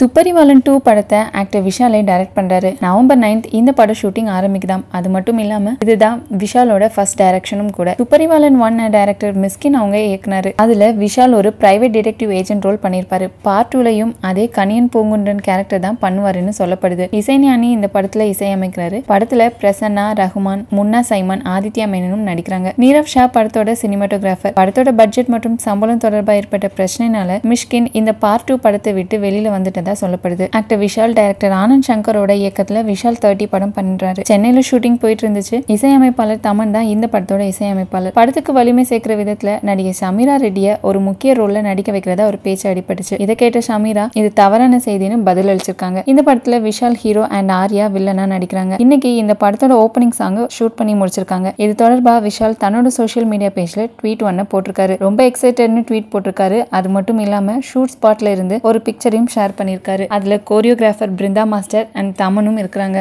துப்பறிவாளன் two படத்தை actor விஷாலை direct பண்ணுறாரு நவம்பர் நைன்த் இந்த படம் ஷூட்டிங் ஆரம்பிக்குதாம் அது மட்டும் இல்லாமல் இதுதான் விஷாலோட ஃபர்ஸ்ட் டைரக்ஷனும் கூட துப்பறிவாளன் ஒன் டைரக்டர் மிஸ்கின் அவங்க இயக்குனாரு அதில் விஷால் ஒரு பிரைவேட் டிடெக்டிவ் ஏஜென்ட் ரோல் பண்ணியிருப்பாரு பார்ட் டூலையும் அதே கனியன் பூங்குன்றன் கேரக்டர் தான் பண்ணுவாருன்னு சொல்லப்படுது இசைஞானி இந்த படத்தில் இசையமைக்கிறாரு படத்தில் பிரசன்னா ரஹ்மான் முன்னா சைமன் ஆதித்யா மேனனும் நடிக்கிறாங்க நீரவ் ஷா படத்தோட சினிமாட்டோகிராஃபர் படத்தோட பட்ஜெட் மற்றும் சம்பளம் தொடர்பாக ஏற்பட்ட பிரச்சனைனால மிஷ்கின் இந்த பார்ட் டூ படத்தை விட்டு வெளியில் வந்துட்டதா பண்ணியிருந்ததா சொல்லப்படுது ஆக்டர் விஷால் டைரக்டர் ஆனந்த் சங்கரோட இயக்கத்தில் விஷால் தேர்ட்டி படம் பண்ணுறாரு சென்னையில் ஷூட்டிங் போயிட்டு இருந்துச்சு இசையமைப்பாளர் தமன் தான் இந்த படத்தோட இசையமைப்பாளர் படத்துக்கு வலிமை சேர்க்கிற விதத்தில் நடிகை சமீரா ரெட்டிய ஒரு முக்கிய ரோல்ல நடிக்க வைக்கிறதா ஒரு பேச்சு அடிபட்டுச்சு இதை கேட்ட சமீரா இது தவறான செய்தின்னு பதில் அளிச்சிருக்காங்க இந்த படத்துல விஷால் ஹீரோ அண்ட் ஆர்யா வில்லனா நடிக்கிறாங்க இன்னைக்கு இந்த படத்தோட ஓப்பனிங் சாங்க ஷூட் பண்ணி முடிச்சிருக்காங்க இது தொடர்பாக விஷால் தன்னோட சோஷியல் மீடியா பேஜ்ல ட்வீட் ஒன்று போட்டிருக்காரு ரொம்ப எக்ஸைட்டட்னு ட்வீட் போட்டிருக்காரு அது மட்டும் இல்லாம ஷூட் ஸ்பாட்ல இருந்து ஒரு பிக்சரையும் ஷேர் பண்ணியிருக்காரு பண்ணியிருக்காரு அதில் கோரியோகிராஃபர் பிருந்தா மாஸ்டர் அண்ட் தமனும் இருக்கிறாங்க